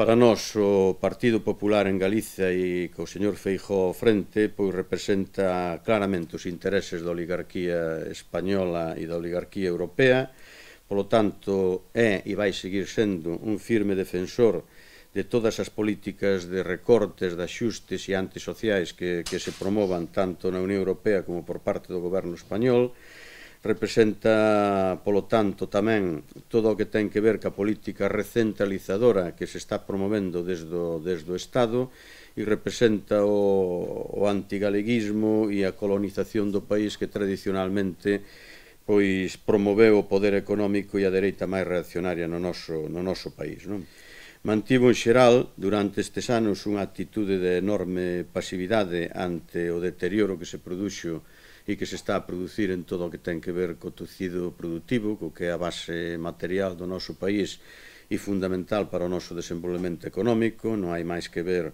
Para nós, o Partido Popular en Galicia e co señor Feijó frente, pois representa claramente os intereses da oligarquía española e da oligarquía europea, polo tanto, é e vai seguir sendo un firme defensor de todas as políticas de recortes, de axustes e antisociais que, que se promovan tanto na Unión Europea como por parte do goberno español, e representa, polo tanto, tamén todo o que ten que ver ca política recentralizadora que se está promovendo desde o, desde o Estado e representa o, o antigaleguismo e a colonización do país que tradicionalmente pois promoveu o poder económico e a dereita máis reaccionaria no noso, no noso país. Non? Mantivo en xeral durante estes anos unha actitude de enorme pasividade ante o deterioro que se produxo e que se está a producir en todo o que ten que ver co tecido productivo, co que é a base material do noso país e fundamental para o noso desenvolvemento económico, non hai máis que ver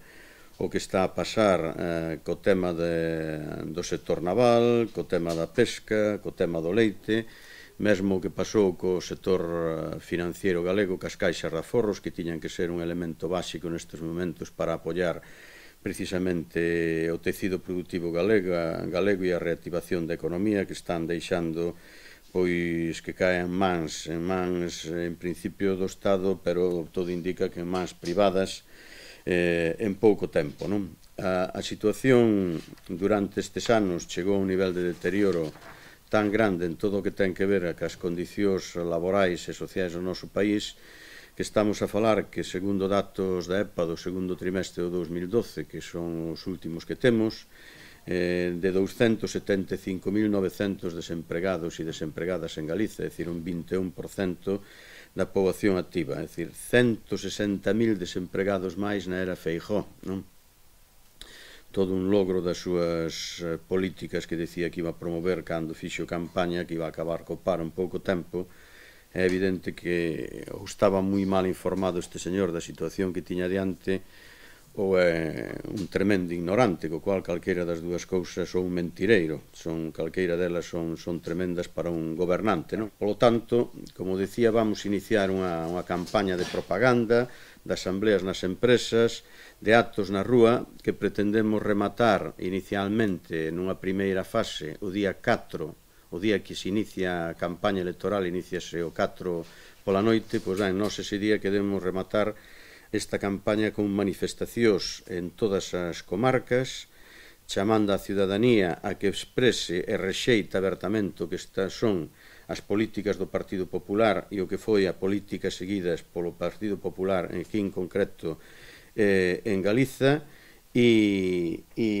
o que está a pasar eh, co tema de, do sector naval, co tema da pesca, co tema do leite, mesmo o que pasou co sector eh, financiero galego, cascaixas caixas de aforros, que tiñan que ser un elemento básico nestes momentos para apoiar precisamente o tecido productivo galego, galego e a reactivación da economía que están deixando pois que caen mans, en mans en principio do Estado, pero todo indica que en mans privadas eh, en pouco tempo. Non? A, a situación durante estes anos chegou a un nivel de deterioro tan grande en todo o que ten que ver as condicións laborais e sociais do noso país que estamos a falar que segundo datos da EPA do segundo trimestre do 2012, que son os últimos que temos, eh, de 275.900 desempregados e desempregadas en Galiza, é dicir, un 21% da poboación activa, é dicir, 160.000 desempregados máis na era Feijó, non? todo un logro das súas eh, políticas que decía que iba a promover cando fixo campaña, que iba a acabar co paro un pouco tempo, É evidente que ou estaba moi mal informado este señor da situación que tiña diante ou é un tremendo ignorante, co cual calqueira das dúas cousas ou un mentireiro, son calqueira delas son, son tremendas para un gobernante. Non? Polo tanto, como decía, vamos iniciar unha, unha campaña de propaganda, de asambleas nas empresas, de actos na rúa, que pretendemos rematar inicialmente nunha primeira fase o día 4 o día que se inicia a campaña electoral, iniciase o 4 pola noite, pois ben, non ese día que debemos rematar esta campaña con manifestacións en todas as comarcas, chamando a ciudadanía a que exprese e abertamente o que estas son as políticas do Partido Popular e o que foi a política seguidas polo Partido Popular, en aquí en concreto, eh, en Galiza, e, e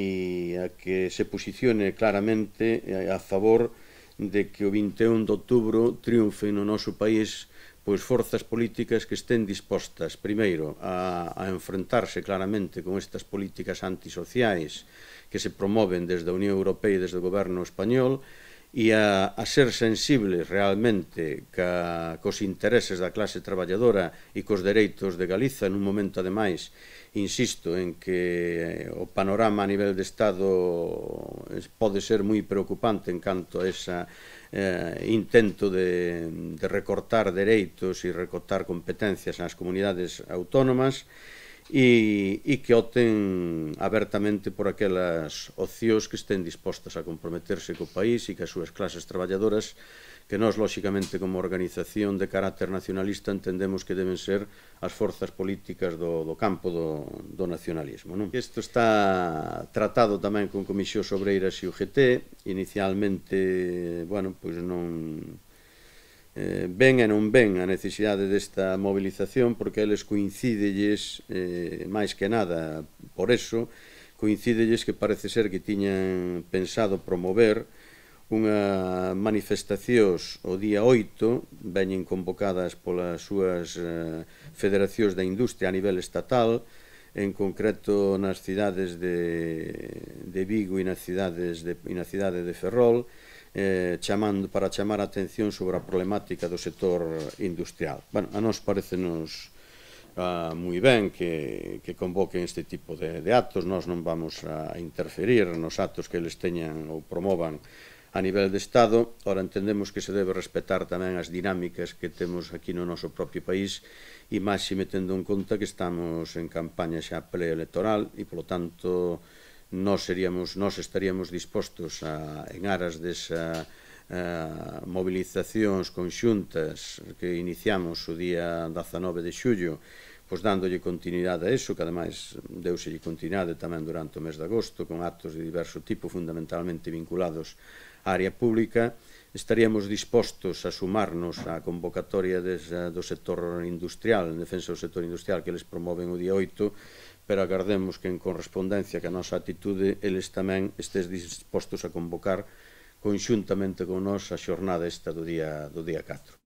a que se posicione claramente eh, a favor de de que o 21 de outubro triunfe no noso país pois forzas políticas que estén dispostas, primeiro, a, a enfrentarse claramente con estas políticas antisociais que se promoven desde a Unión Europea e desde o goberno español, e a, a ser sensibles realmente ca, cos intereses da clase traballadora e cos dereitos de Galiza nun momento ademais insisto en que eh, o panorama a nivel de Estado eh, pode ser moi preocupante en canto a esa eh, intento de, de recortar dereitos e recortar competencias nas comunidades autónomas e, e que opten abertamente por aquelas ocios que estén dispostas a comprometerse co país e que as súas clases traballadoras que nós, lóxicamente, como organización de carácter nacionalista, entendemos que deben ser as forzas políticas do, do campo do, do nacionalismo. Non? Isto está tratado tamén con Comisión Sobreiras e UGT, inicialmente, bueno, pois non eh, ben e non ben a necesidade desta mobilización porque eles coincidelles eh, máis que nada por eso coincidelles que parece ser que tiñan pensado promover unha manifestacións o día 8 veñen convocadas polas súas eh, federacións da industria a nivel estatal en concreto nas cidades de, de Vigo e nas cidades de, e na cidade de Ferrol eh, chamando para chamar a atención sobre a problemática do sector industrial. Bueno, a nos parecenos uh, ah, moi ben que, que convoquen este tipo de, de actos, nós non vamos a interferir nos actos que eles teñan ou promovan a nivel de Estado, ora entendemos que se debe respetar tamén as dinámicas que temos aquí no noso propio país e máxime tendo en conta que estamos en campaña xa preelectoral e, polo tanto, nós seríamos nós estaríamos dispostos a en aras desa a, mobilizacións conxuntas que iniciamos o día 19 de xullo pois dándolle continuidade a eso, que ademais deuselle continuidade tamén durante o mes de agosto, con actos de diverso tipo, fundamentalmente vinculados á área pública, estaríamos dispostos a sumarnos á convocatoria des, eh, do sector industrial, en defensa do sector industrial que les promoven o día 8, pero agardemos que en correspondencia que a nosa atitude eles tamén estes dispostos a convocar conxuntamente con nós a xornada esta do día, do día 4.